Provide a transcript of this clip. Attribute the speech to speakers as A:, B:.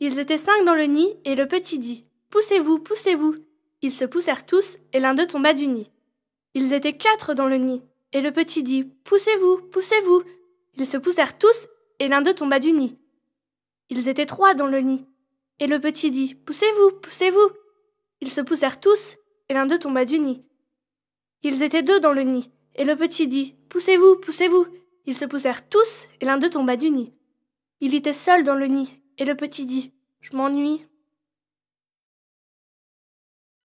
A: Ils étaient cinq dans le nid, et le petit dit Poussez-vous, poussez-vous Ils se poussèrent tous, et l'un d'eux tomba du nid. Ils étaient quatre dans le nid, et le petit dit Poussez-vous, poussez-vous Ils se poussèrent tous, et l'un d'eux tomba du nid. Ils étaient trois dans le nid, et le petit dit Poussez-vous, poussez-vous Ils se poussèrent tous, et l'un d'eux tomba du nid. Ils étaient deux dans le nid, et le petit dit Poussez-vous, poussez-vous Ils se poussèrent tous, et l'un d'eux tomba du nid. Il était seul dans le nid, et le petit dit Je m'ennuie.